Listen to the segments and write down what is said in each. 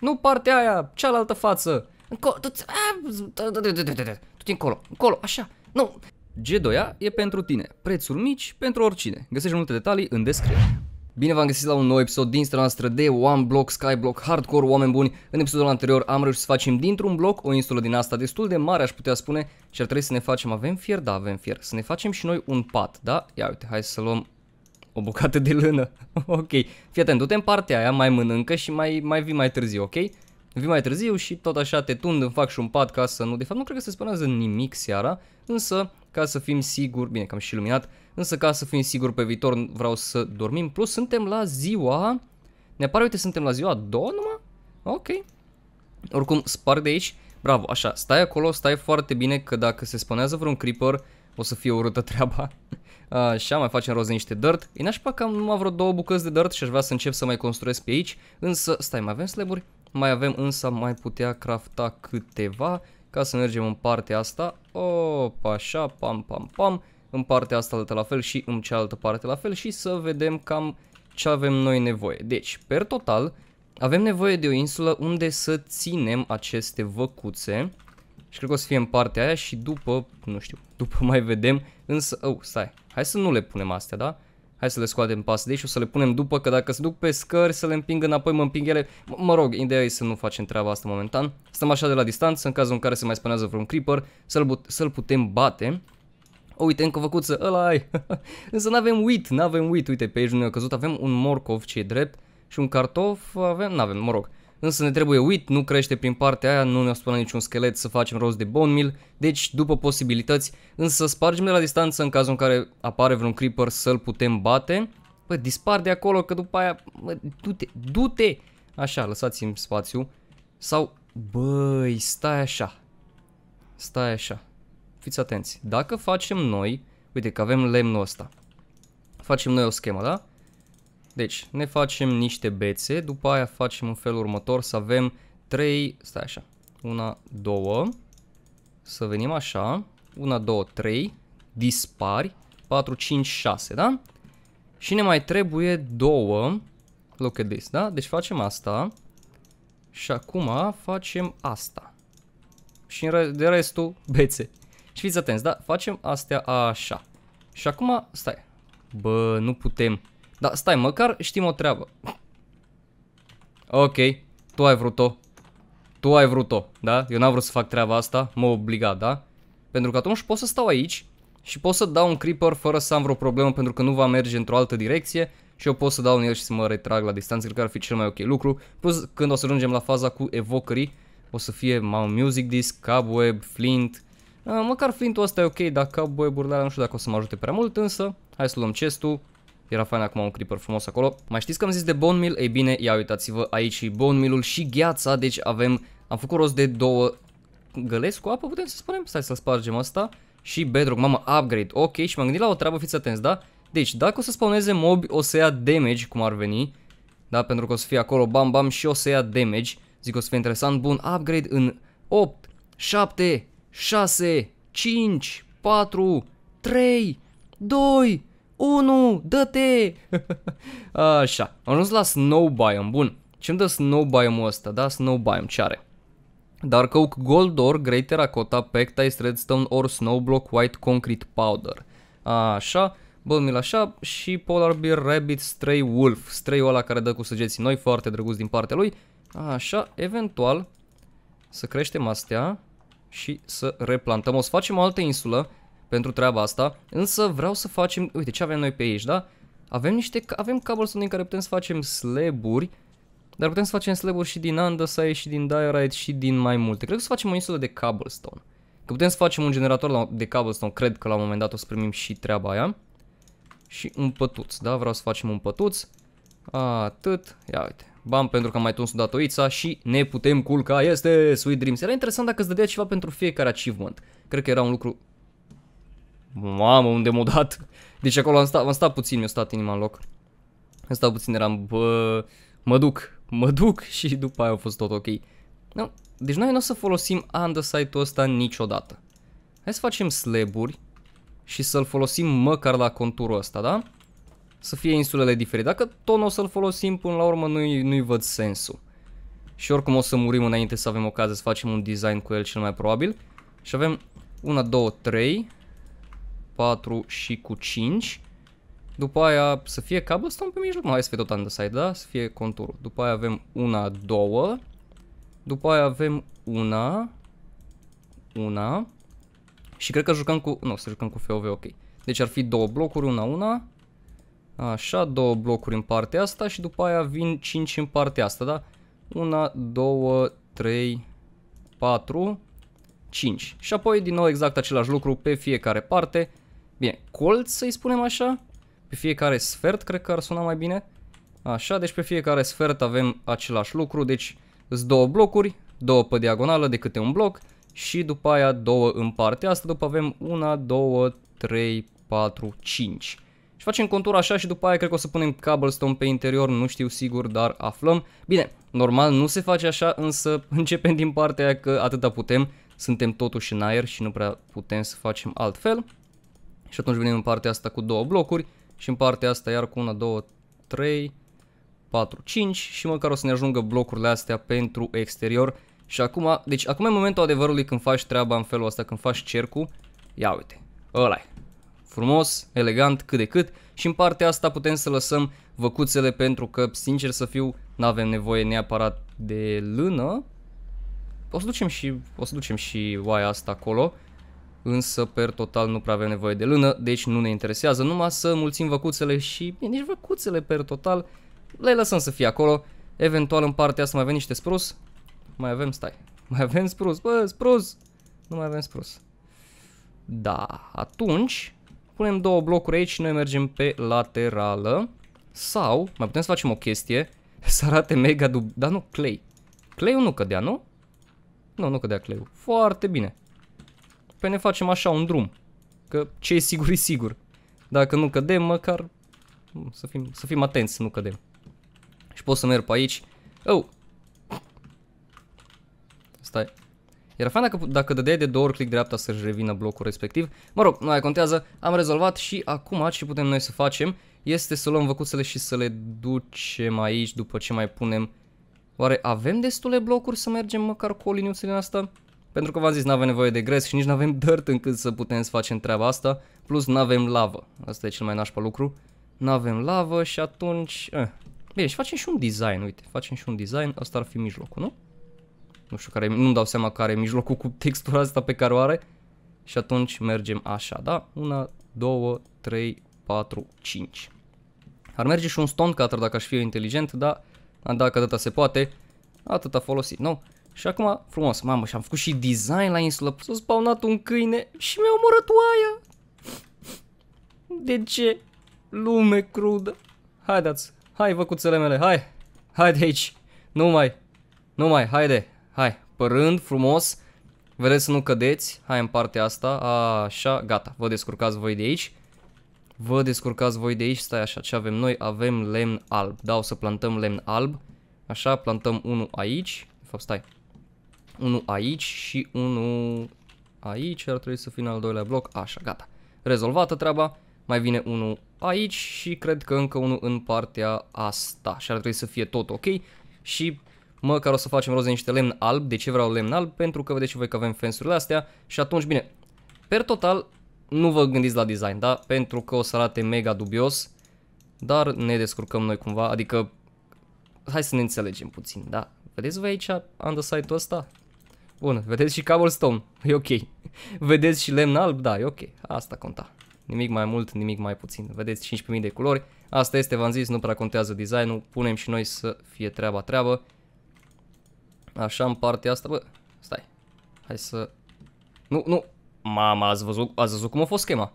Nu partea aia, cealaltă față. Încolo, tu ți du încolo, încolo, așa. Nu. G2A e pentru tine. Prețuri mici pentru oricine. Găsești multe detalii în descriere. Bine v-am găsit la un nou episod din noastră de One Block Skyblock Hardcore, oameni buni. În episodul anterior am reușit să facem dintr-un bloc o insulă din asta destul de mare, aș putea spune, și ar trebui să ne facem, avem fier? Da, avem fier. Să ne facem și noi un pat, da? Ia uite, hai să luăm o bucată de lână. ok. Fii atent, du-te în partea aia, mai mănâncă și mai, mai vii mai târziu, ok? Vii mai târziu și tot așa te tund, îmi fac și un pat ca să nu... De fapt, nu cred că se spunează nimic seara, însă ca să fim siguri, bine că am și luminat, însă ca să fim siguri pe viitor vreau să dormim. Plus suntem la ziua, ne pare, uite, suntem la ziua a doua numai? Ok. Oricum, spar de aici. Bravo, așa, stai acolo, stai foarte bine că dacă se spunează vreun creeper, o să fie urâtă treaba. Uh, așa, mai facem roz niște dirt. E nașpa că am numai vreo două bucăți de dirt și aș vrea să încep să mai construiesc pe aici. Însă, stai, mai avem slaburi? Mai avem, însă mai putea crafta câteva ca să mergem în partea asta. Opa, așa, pam, pam, pam. În partea asta la fel și în cealaltă parte la fel și să vedem cam ce avem noi nevoie. Deci, per total, avem nevoie de o insulă unde să ținem aceste văcuțe. Și cred că o să fie în partea aia și după, nu știu, după mai vedem. Însă, oh, stai, hai să nu le punem astea, da? Hai să le scoatem pas de și o să le punem după, că dacă se duc pe scări să le împing înapoi, mă împing ele. M mă rog, ideea e să nu facem treaba asta momentan. Stăm așa de la distanță, în cazul în care se mai spunează vreun creeper, să-l să putem bate. O, uite, încă făcuță, ăla ai. Însă n-avem wheat, n-avem wheat, uite, pe aici nu ne-a căzut. Avem un morcov ce e drept și un cartof avem, n-avem, mă rog însă ne trebuie wheat, nu crește prin partea aia, nu ne-o spune niciun schelet să facem rost de bone meal, deci după posibilități, însă spargem de la distanță în cazul în care apare vreun creeper să-l putem bate. Bă, dispar de acolo că după aia, bă, du-te, du-te! Așa, lăsați-mi spațiu. Sau, băi, stai așa. Stai așa. Fiți atenți. Dacă facem noi, uite că avem lemnul ăsta. Facem noi o schemă, da? Deci ne facem niște bețe, după aia facem în felul următor să avem 3, stai așa, 1, 2, să venim așa, 1, 2, 3, dispari, 4, 5, 6, da? Și ne mai trebuie două, look at this, da? Deci facem asta și acum facem asta. Și de restul bețe. Și fiți atenți, da? Facem astea așa. Și acum, stai, bă, nu putem. Dar stai, măcar știm o treabă. Ok, tu ai vrut-o. Tu ai vrut-o, da? Eu n-am vrut să fac treaba asta, mă obliga, da? Pentru că atunci pot să stau aici și pot să dau un creeper fără să am vreo problemă pentru că nu va merge într-o altă direcție și eu pot să dau în el și să mă retrag la distanță, cred că ar fi cel mai ok lucru. Plus, când o să ajungem la faza cu evocării, o să fie un Music Disc, Cobweb, Flint. Măcar Flintul ăsta e ok, dar Cobweb-urile nu știu dacă o să mă ajute prea mult, însă hai să luăm chestul, era fain acum un creeper frumos acolo. Mai știți că am zis de bone meal? Ei bine, ia uitați-vă aici și bone meal-ul și gheața, deci avem... Am făcut rost de două gălesc cu apă, putem să spunem? Stai să spargem asta. Și bedrock, mamă, upgrade. Ok, și m-am gândit la o treabă, fiți atenți, da? Deci, dacă o să spawneze mob, o să ia damage, cum ar veni. Da, pentru că o să fie acolo bam bam și o să ia damage. Zic că o să fie interesant. Bun, upgrade în 8, 7, 6, 5, 4, 3, 2, 1, dă-te! Așa, am ajuns la Snow Biome, bun. Ce-mi dă Snow Biome-ul ăsta, da? Snow Biome, ce are? Dark Oak Gold Ore, Grey Terracotta, Pectice, Redstone Ore, snow block, White Concrete Powder. Așa, bă, mi așa și Polar Bear, Rabbit, Stray Wolf. stray ăla care dă cu săgeții noi, foarte drăguț din partea lui. Așa, eventual să creștem astea și să replantăm. O să facem o altă insulă pentru treaba asta, însă vreau să facem, uite ce avem noi pe aici, da? Avem niște, avem cobblestone din care putem să facem slaburi, dar putem să facem slaburi și din andesite și din diorite și din mai multe. Cred că să facem o insulă de cobblestone. Că putem să facem un generator de cobblestone, cred că la un moment dat o să primim și treaba aia. Și un pătuț, da? Vreau să facem un pătuț. Atât, ia uite, bam pentru că am mai tuns datoița și ne putem culca, este Sweet Dreams. Era interesant dacă îți dădea ceva pentru fiecare achievement. Cred că era un lucru Mamă, unde m o dat. Deci acolo am stat, am stat puțin, mi-a stat inima în loc. Am stat puțin, eram, bă, mă duc, mă duc și după aia a fost tot ok. No. Deci noi nu o să folosim undersite ul ăsta niciodată. Hai să facem slaburi și să-l folosim măcar la conturul ăsta, da? Să fie insulele diferite. Dacă tot nu o să-l folosim, până la urmă nu-i nu văd sensul. Și oricum o să murim înainte să avem ocazie să facem un design cu el cel mai probabil. Și avem una, două, trei. 4 și cu 5. După aia să fie cobblestone pe mijloc, nu, hai să fie tot underside, da? Să fie conturul. După aia avem una, două. După aia avem una, una. Și cred că jucăm cu, nu, să jucăm cu FOV, ok. Deci ar fi două blocuri, una, una. Așa, două blocuri în partea asta și după aia vin 5 în partea asta, da? Una, două, trei, patru, cinci. Și apoi din nou exact același lucru pe fiecare parte. Bine, colț să-i spunem așa. Pe fiecare sfert cred că ar suna mai bine. Așa, deci pe fiecare sfert avem același lucru, deci sunt două blocuri, două pe diagonală de câte un bloc și după aia două în partea asta, după avem una, două, trei, patru, cinci. Și facem contur așa și după aia cred că o să punem cobblestone pe interior, nu știu sigur, dar aflăm. Bine, normal nu se face așa, însă începem din partea aia că atâta putem, suntem totuși în aer și nu prea putem să facem altfel. Și atunci venim în partea asta cu două blocuri și în partea asta iar cu una, două, trei, patru, cinci și măcar o să ne ajungă blocurile astea pentru exterior. Și acum, deci acum e momentul adevărului când faci treaba în felul ăsta, când faci cercul, ia uite, ăla -i. Frumos, elegant, cât de cât și în partea asta putem să lăsăm văcuțele pentru că, sincer să fiu, nu avem nevoie neapărat de lână. O să ducem și, o să ducem și oaia asta acolo însă per total nu prea avem nevoie de lână, deci nu ne interesează, numai să mulțim văcuțele și bine, nici văcuțele per total le lăsăm să fie acolo, eventual în partea asta mai avem niște sprus, mai avem, stai, mai avem sprus, bă, sprus, nu mai avem sprus. Da, atunci punem două blocuri aici și noi mergem pe laterală sau mai putem să facem o chestie, să arate mega dub, dar nu, clay. Clay-ul nu cădea, nu? Nu, nu cădea clay -ul. Foarte bine. Păi ne facem așa un drum. Că ce e sigur e sigur. Dacă nu cădem, măcar să fim, să fim atenți să nu cădem. Și pot să merg pe aici. Oh! Stai. Era fain dacă, dacă dădeai de două ori click dreapta să-și revină blocul respectiv. Mă rog, nu mai contează. Am rezolvat și acum ce putem noi să facem este să luăm văcuțele și să le ducem aici după ce mai punem. Oare avem destule blocuri să mergem măcar cu o liniuță din asta? Pentru că v-am zis, nu avem nevoie de gres și nici nu avem dirt încât să putem să facem treaba asta, plus nu avem lavă. Asta e cel mai nașpa lucru. Nu avem lavă și atunci... Eh. Bine, și facem și un design, uite, facem și un design, asta ar fi mijlocul, nu? Nu știu care, nu-mi dau seama care e mijlocul cu textura asta pe care o are. Și atunci mergem așa, da? Una, două, trei, patru, cinci. Ar merge și un stone cutter dacă aș fi inteligent, dar dacă atâta se poate, atâta folosit, nu? No? Și acum, frumos, mamă, și am făcut și design la insulă, s-a spawnat un câine și mi-a omorât oaia. De ce? Lume crudă. Haideți, hai văcuțele mele, hai, hai de aici, nu mai, nu mai, haide, hai, părând, frumos, vedeți să nu cădeți, hai în partea asta, așa, gata, vă descurcați voi de aici. Vă descurcați voi de aici, stai așa, ce avem noi? Avem lemn alb, da, o să plantăm lemn alb, așa, plantăm unul aici, de fapt, stai, unul aici și unul aici, ar trebui să fie în al doilea bloc, așa, gata. Rezolvată treaba, mai vine unul aici și cred că încă unul în partea asta și ar trebui să fie tot ok și măcar o să facem roze niște lemn alb, de ce vreau lemn alb? Pentru că vedeți și voi că avem fensurile astea și atunci, bine, per total nu vă gândiți la design, da? Pentru că o să arate mega dubios, dar ne descurcăm noi cumva, adică hai să ne înțelegem puțin, da? Vedeți voi aici, site ul ăsta? Bun, vedeți și cobblestone, e ok. vedeți și lemn alb, da, e ok. Asta conta. Nimic mai mult, nimic mai puțin. Vedeți 15.000 de culori. Asta este, v-am zis, nu prea contează designul. Punem și noi să fie treaba treabă. Așa în partea asta, bă, stai. Hai să... Nu, nu. Mama, ați văzut, ați văzut cum a fost schema?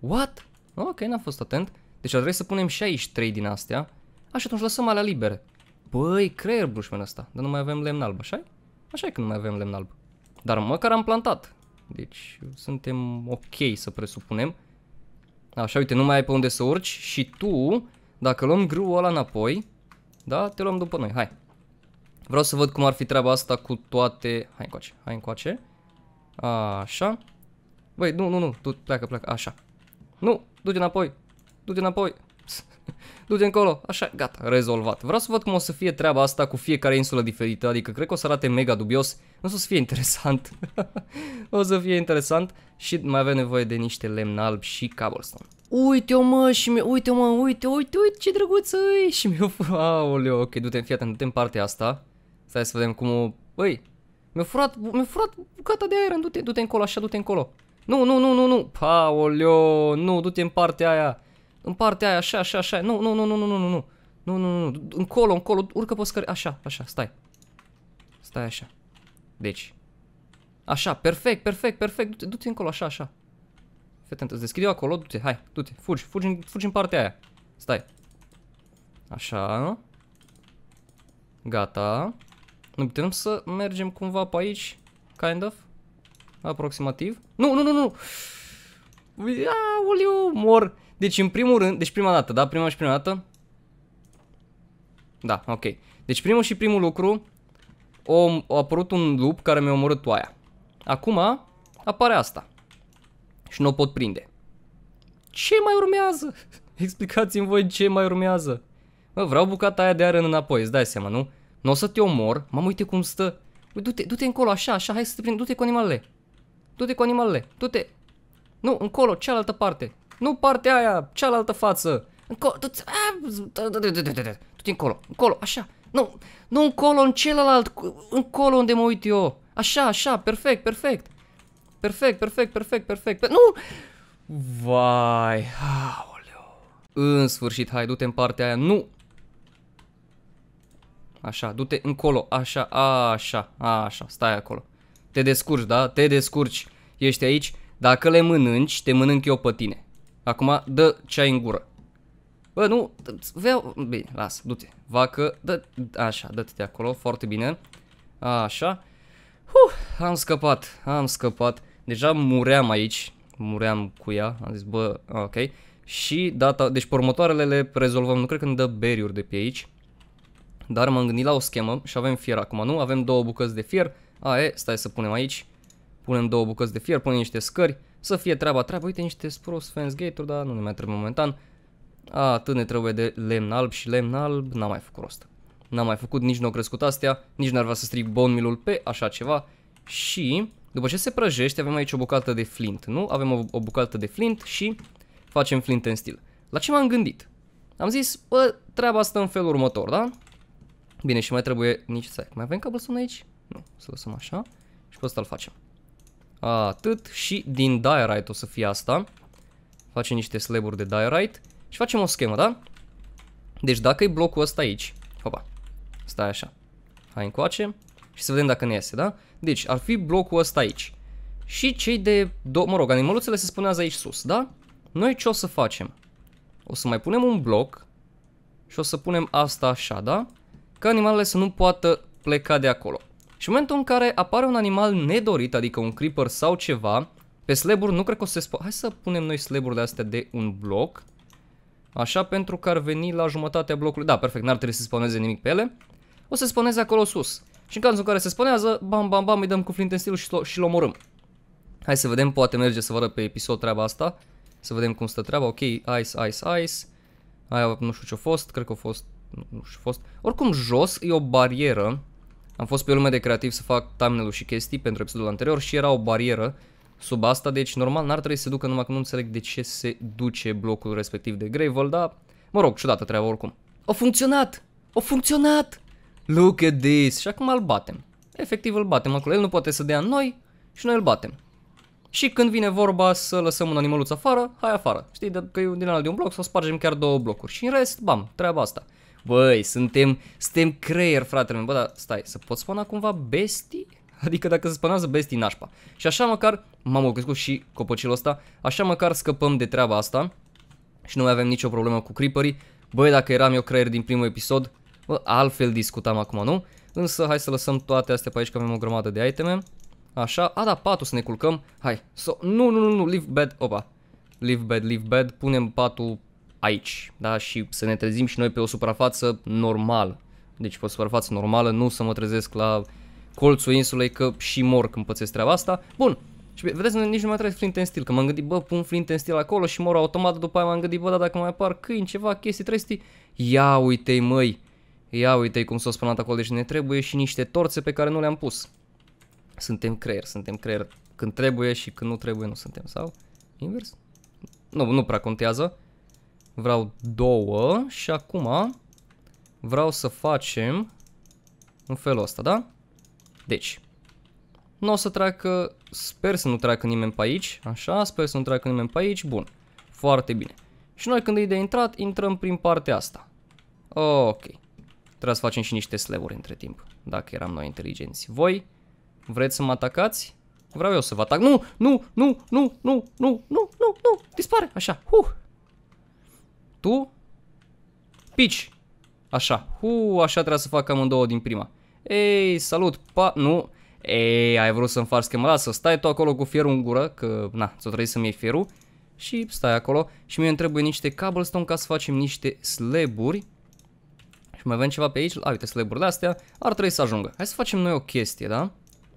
What? Ok, n-am fost atent. Deci ar trebui să punem și aici 3 din astea. Așa, atunci lăsăm alea libere. Băi, creier bushman ăsta, dar nu mai avem lemn alb, așa -i? Așa e că nu mai avem lemn alb. Dar măcar am plantat. Deci suntem ok să presupunem. Așa, uite, nu mai ai pe unde să urci și tu, dacă luăm grâul ăla înapoi, da, te luăm după noi, hai. Vreau să văd cum ar fi treaba asta cu toate... Hai încoace, hai încoace. Așa. Băi, nu, nu, nu, tu pleacă, pleacă, așa. Nu, du-te înapoi, du-te înapoi. du-te încolo, așa, gata, rezolvat. Vreau să văd cum o să fie treaba asta cu fiecare insulă diferită, adică cred că o să arate mega dubios, nu o să fie interesant. o să fie interesant și mai avem nevoie de niște lemn alb și cobblestone. Uite-o mă și mi uite-o mă, uite, uite, uite ce drăguț e și mi-o furat, ok, du-te, fii atent, du-te în partea asta. Stai să vedem cum o, băi, mi-a furat, mi-a furat bucata de aer, du-te, du-te încolo, așa, du-te încolo. Nu, nu, nu, nu, nu, paoleo, nu, du-te în partea aia în partea aia, așa, așa, așa, nu, nu, nu, nu, nu, nu, nu, nu, nu, nu, nu, încolo, încolo, urcă pe scări, așa, așa, stai, stai așa, deci, așa, perfect, perfect, perfect, du-te, du-te încolo, așa, așa, fete, îți deschid eu acolo, du-te, hai, du-te, fugi, fugi, fugi în partea aia, stai, așa, gata, nu putem să mergem cumva pe aici, kind of, aproximativ, nu, nu, nu, nu, Ia, uliu, mor, deci în primul rând, deci prima dată, da? Prima și prima dată. Da, ok. Deci primul și primul lucru, o, a apărut un lup care mi-a omorât oaia. Acum apare asta. Și nu o pot prinde. Ce mai urmează? Explicați-mi voi ce mai urmează. Mă, vreau bucata aia de aer înapoi, îți dai seama, nu? Nu o să te omor, mă, uite cum stă. Uite, du-te, du-te încolo, așa, așa, hai să te prind, du-te cu animalele. Du-te cu animalele, du-te. Nu, încolo, cealaltă parte. Nu partea aia, cealaltă față. Încolo, du încolo, încolo, așa. Nu, nu încolo, în celălalt, încolo unde mă uit eu. Așa, așa, perfect, perfect. Perfect, perfect, perfect, perfect. nu! Vai, aoleu. În sfârșit, hai, du-te în partea aia. Nu, Așa, du-te încolo, așa, așa, așa, stai acolo. Te descurci, da? Te descurci. Ești aici. Dacă le mănânci, te mănânc eu pe tine. Acum dă ce ai în gură. Bă, nu, vreau, bine, las, du-te, vacă, dă, așa, dă-te de acolo, foarte bine, așa, huh, am scăpat, am scăpat, deja muream aici, muream cu ea, am zis, bă, ok, și data, deci pe următoarele le rezolvăm, nu cred că ne dă beriuri de pe aici, dar m-am gândit la o schemă și avem fier acum, nu? Avem două bucăți de fier, a, e, stai să punem aici, punem două bucăți de fier, punem niște scări, să fie treaba treaba, uite niște spros fence gate-uri, dar nu ne mai trebuie momentan. A, atât ne trebuie de lemn alb și lemn alb, n-am mai făcut rost. N-am mai făcut, nici nu au crescut astea, nici n-ar vrea să stric milul pe așa ceva. Și după ce se prăjește, avem aici o bucată de flint, nu? Avem o, o bucată de flint și facem flint în stil. La ce m-am gândit? Am zis, bă, treaba asta în felul următor, da? Bine, și mai trebuie nici să... Mai avem cobblestone aici? Nu, să lăsăm așa. Și pe ăsta îl facem. Atât. Și din diorite o să fie asta. Facem niște slaburi de diorite. Și facem o schemă, da? Deci dacă e blocul ăsta aici. Hopa. Stai așa. Hai încoace. Și să vedem dacă ne iese, da? Deci ar fi blocul ăsta aici. Și cei de... Do mă rog, animăluțele se spunează aici sus, da? Noi ce o să facem? O să mai punem un bloc și o să punem asta așa, da? Ca animalele să nu poată pleca de acolo. Și în momentul în care apare un animal nedorit, adică un creeper sau ceva, pe sleburi nu cred că o să se Hai să punem noi slaburile astea de un bloc. Așa pentru că ar veni la jumătatea blocului. Da, perfect, n-ar trebui să spuneze nimic pe ele. O să spuneze acolo sus. Și în cazul în care se spunează, bam, bam, bam, îi dăm cu flint în stilul și-l și omorâm. Hai să vedem, poate merge să vă arăt pe episod treaba asta. Să vedem cum stă treaba. Ok, ice, ice, ice. Aia nu știu ce-a fost, cred că a fost... Nu știu ce-a fost. Oricum jos e o barieră am fost pe lume de creativ să fac thumbnail și chestii pentru episodul anterior și era o barieră sub asta, deci normal n-ar trebui să se ducă numai că nu înțeleg de ce se duce blocul respectiv de Gravel, dar mă rog, ciudată treaba oricum. O funcționat! O funcționat! Look at this! Și acum îl batem. Efectiv îl batem acolo, el nu poate să dea noi și noi îl batem. Și când vine vorba să lăsăm un animăluț afară, hai afară. Știi, că e din ala de un bloc, să spargem chiar două blocuri. Și în rest, bam, treaba asta. Băi, suntem, suntem creier, fratele meu. Bă, dar stai, să pot spana cumva bestii? Adică dacă se spanează bestii nașpa. Și așa măcar, m-am crescut și copacilul ăsta, așa măcar scăpăm de treaba asta și nu mai avem nicio problemă cu creeperii. Băi, dacă eram eu creier din primul episod, bă, altfel discutam acum, nu? Însă hai să lăsăm toate astea pe aici că avem o grămadă de iteme. Așa, a da, patul să ne culcăm. Hai, so, nu, nu, nu, nu, leave bed, opa. Leave bed, leave bed, punem patul aici, da? Și să ne trezim și noi pe o suprafață normală. Deci pe o suprafață normală, nu să mă trezesc la colțul insulei că și mor când pățesc treaba asta. Bun, și vedeți, nici nu mai trebuie flint în stil, că m-am gândit, bă, pun flint în stil acolo și mor automat, după aia m-am gândit, bă, da, dacă mai apar câini, ceva, chestii, trestii, ia uite-i, măi, ia uite-i cum s-a spălat acolo, deci ne trebuie și niște torțe pe care nu le-am pus. Suntem creier, suntem creier când trebuie și când nu trebuie, nu suntem, sau invers? Nu, nu prea contează. Vreau două și acum vreau să facem în felul ăsta, da? Deci, nu o să treacă, sper să nu treacă nimeni pe aici, așa, sper să nu treacă nimeni pe aici, bun, foarte bine. Și noi când e de intrat, intrăm prin partea asta. Ok, trebuie să facem și niște slevuri între timp, dacă eram noi inteligenți. Voi, vreți să mă atacați? Vreau eu să vă atac. Nu, nu, nu, nu, nu, nu, nu, nu, nu, dispare, așa, huh. Tu? Pici! Așa. Hu, așa trebuie să fac amândouă din prima. Ei, salut, pa... Nu. Ei, ai vrut să-mi faci schema să Stai tu acolo cu fierul în gură, că, na, ți-o trebuie să-mi iei fierul. Și stai acolo. Și mi-e trebuie niște cobblestone ca să facem niște sleburi. Și mai avem ceva pe aici. A, uite, sleburile urile astea ar trebui să ajungă. Hai să facem noi o chestie, da?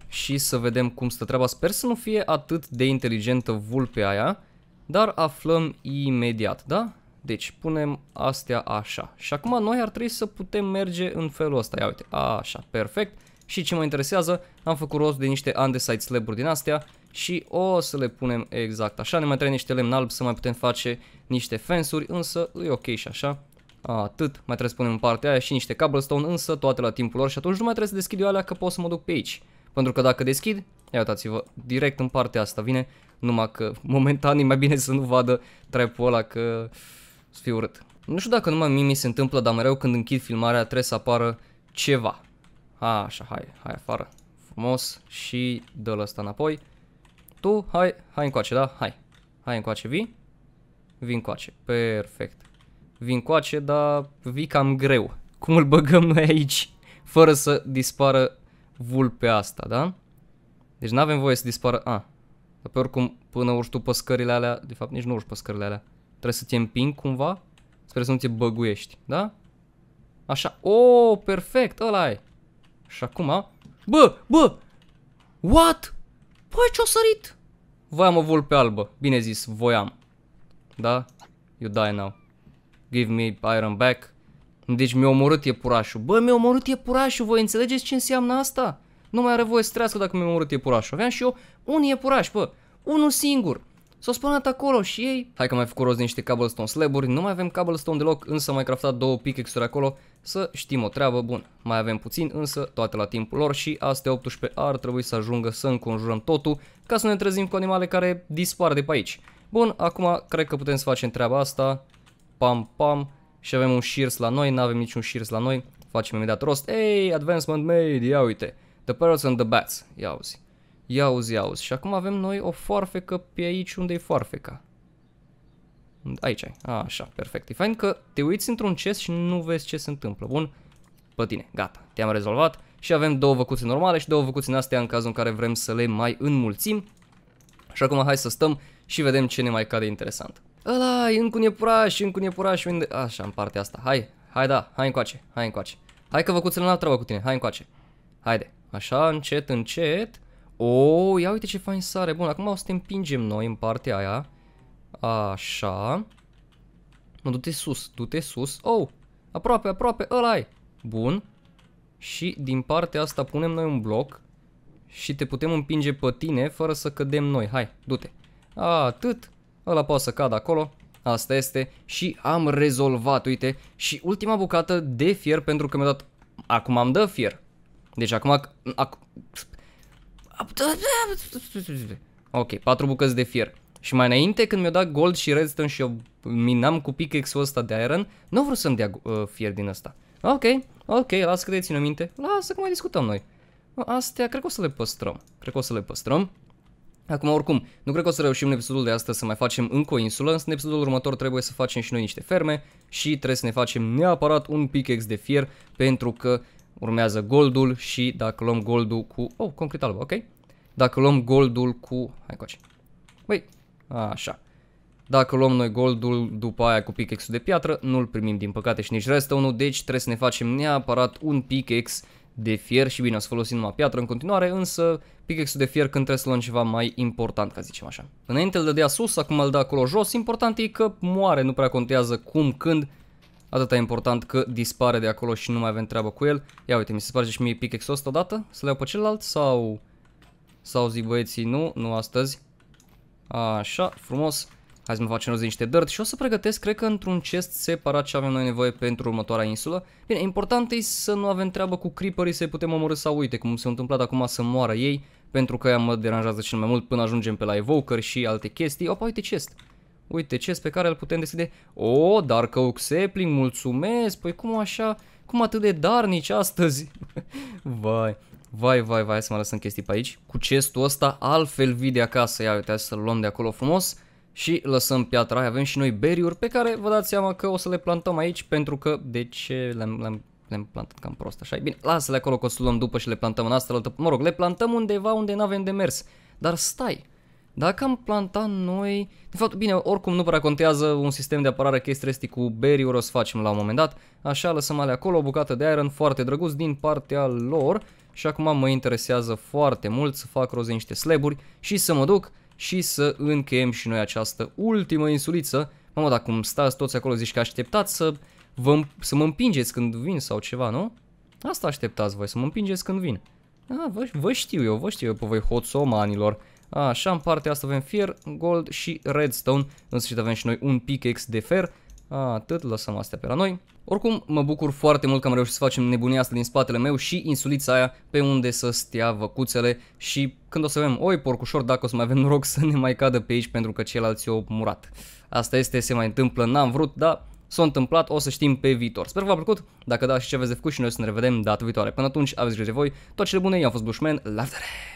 Și să vedem cum stă treaba. Sper să nu fie atât de inteligentă vulpea aia, dar aflăm imediat, da? Deci punem astea așa. Și acum noi ar trebui să putem merge în felul ăsta. Ia uite, așa, perfect. Și ce mă interesează, am făcut rost de niște underside slab-uri din astea și o să le punem exact așa. Ne mai trebuie niște lemn alb să mai putem face niște fensuri, însă e ok și așa. Atât, mai trebuie să punem în partea aia și niște cobblestone, însă toate la timpul lor și atunci nu mai trebuie să deschid eu alea că pot să mă duc pe aici. Pentru că dacă deschid, ia uitați-vă, direct în partea asta vine, numai că momentan e mai bine să nu vadă trapul ăla că... Uh, să fie urât. Nu știu dacă numai mie mi se întâmplă, dar mereu când închid filmarea trebuie să apară ceva. A, așa, hai, hai afară. Frumos și dă-l ăsta înapoi. Tu, hai, hai încoace, da? Hai. Hai încoace, vii? Vin încoace, perfect. Vin încoace, dar vii cam greu. Cum îl băgăm noi aici? Fără să dispară vulpea asta, da? Deci n-avem voie să dispară... A, dar pe oricum, până urci tu pe scările alea, de fapt nici nu urci pe scările alea. Trebuie să te împing cumva? Sper să nu te băguiești, da? Așa, o, oh, perfect, ăla e. Și acum, bă, bă, what? Păi ce-o sărit? Voiam o vulpe albă, bine zis, voiam. Da? You die now. Give me iron back. Deci mi-a omorât iepurașul. Bă, mi-a omorât iepurașul, voi înțelegeți ce înseamnă asta? Nu mai are voie să trească dacă mi-a omorât iepurașul. Aveam și eu un iepuraș, bă, unul singur. S-au spunat acolo și ei. Hai că mai făcut rost de niște cobblestone slaburi, nu mai avem cobblestone deloc, însă mai craftat două pickaxe acolo să știm o treabă, bun, mai avem puțin, însă toate la timpul lor și astea 18 ar trebui să ajungă să înconjurăm totul ca să ne trezim cu animale care dispar de pe aici. Bun, acum cred că putem să facem treaba asta, pam, pam, și avem un shears la noi, nu avem niciun shears la noi, facem imediat rost, ei, advancement made, ia uite, the parrots and the bats, ia uzi. Ia uzi, ia uzi. Și acum avem noi o foarfecă pe aici unde e foarfeca. Aici ai. așa, perfect. E fain că te uiți într-un chest și nu vezi ce se întâmplă. Bun, pe tine, gata, te-am rezolvat. Și avem două văcuțe normale și două văcuțe în astea în cazul în care vrem să le mai înmulțim. Și acum hai să stăm și vedem ce ne mai cade interesant. Ăla, e încă un iepuraș, încă un iepuraș, unde... Așa, în partea asta. Hai, hai da, hai încoace, hai încoace. Hai că văcuțele n-au treabă cu tine, hai încoace. Haide, așa, încet, încet. Oh, ia uite ce fain sare. Bun, acum o să te împingem noi în partea aia. Așa. Nu, du-te sus, du-te sus. Oh, aproape, aproape, ăla ai, Bun. Și din partea asta punem noi un bloc și te putem împinge pe tine fără să cădem noi. Hai, du-te. Atât. Ăla poate să cadă acolo. Asta este. Și am rezolvat, uite. Și ultima bucată de fier pentru că mi-a dat... Acum am dă fier. Deci acum... Ac... Ok, patru bucăți de fier. Și mai înainte, când mi o dat gold și redstone și eu minam cu pickaxe-ul ăsta de iron, nu vreau să-mi dea uh, fier din ăsta. Ok, ok, lasă că te țin minte. Lasă că mai discutăm noi. Astea, cred că o să le păstrăm. Cred că o să le păstrăm. Acum, oricum, nu cred că o să reușim în episodul de astăzi să mai facem încă o insulă, însă în episodul următor trebuie să facem și noi niște ferme și trebuie să ne facem neapărat un pickaxe de fier, pentru că urmează goldul și dacă luăm goldul cu... Oh, concret alb, ok. Dacă luăm goldul cu... Hai coace. Băi, așa. Dacă luăm noi goldul după aia cu pickaxe de piatră, nu-l primim din păcate și nici restă unul, deci trebuie să ne facem neapărat un pickaxe de fier și bine, o să folosim numai piatră în continuare, însă pickaxe de fier când trebuie să luăm ceva mai important, ca zicem așa. Înainte îl dădea sus, acum îl dă acolo jos, important e că moare, nu prea contează cum, când, Atâta important că dispare de acolo și nu mai avem treabă cu el. Ia uite, mi se sparge și mie pickaxe-ul ăsta odată? Să le iau pe celălalt? Sau... Sau zic băieții, nu, nu astăzi. Așa, frumos. Hai să mă facem rost de niște dirt și o să pregătesc, cred că într-un chest separat ce avem noi nevoie pentru următoarea insulă. Bine, important e să nu avem treabă cu creeperii, să-i putem omorâ sau uite, cum s-a întâmplat acum să moară ei, pentru că ea mă deranjează cel mai mult până ajungem pe la evoker și alte chestii. Opa, uite chest. Uite, chest pe care îl putem deschide. O, oh, dar Coke Sapling, mulțumesc! Păi cum așa, cum atât de darnici astăzi? vai, vai, vai, vai, să mă lăsăm chestii pe aici. Cu chestul ăsta altfel vii de acasă. Ia uite, să-l luăm de acolo frumos și lăsăm piatra aia. Avem și noi beriuri pe care vă dați seama că o să le plantăm aici pentru că de ce le-am... le-am le-am plantat cam prost, așa Bine, lasă-le acolo că o să luăm după și le plantăm în asta, mă rog, le plantăm undeva unde n-avem de mers. Dar stai, dacă am plantat noi... De fapt, bine, oricum nu prea contează un sistem de apărare chestia este cu barrier o să facem la un moment dat. Așa, lăsăm alea acolo, o bucată de iron foarte drăguț din partea lor. Și acum mă interesează foarte mult să fac roze niște sleburi și să mă duc și să încheiem și noi această ultimă insuliță. Mamă, dacă cum stați toți acolo, zici că așteptați să, vă, să mă împingeți când vin sau ceva, nu? Asta așteptați voi, să mă împingeți când vin. Ah, vă, vă știu eu, vă știu eu pe voi hoțomanilor. Așa, în partea asta avem fier, gold și redstone. În sfârșit avem și noi un pickaxe de fer. A, Atât, lăsăm astea pe la noi. Oricum, mă bucur foarte mult că am reușit să facem nebunia asta din spatele meu și insulița aia pe unde să stea văcuțele și când o să avem oi porcușor, dacă o să mai avem noroc să ne mai cadă pe aici pentru că ceilalți au murat. Asta este, se mai întâmplă, n-am vrut, dar s-a întâmplat, o să știm pe viitor. Sper că v-a plăcut, dacă da și ce aveți de făcut și noi o să ne revedem data viitoare. Până atunci, aveți grijă de voi, tot cele bune, eu am fost Bushman, la vedere!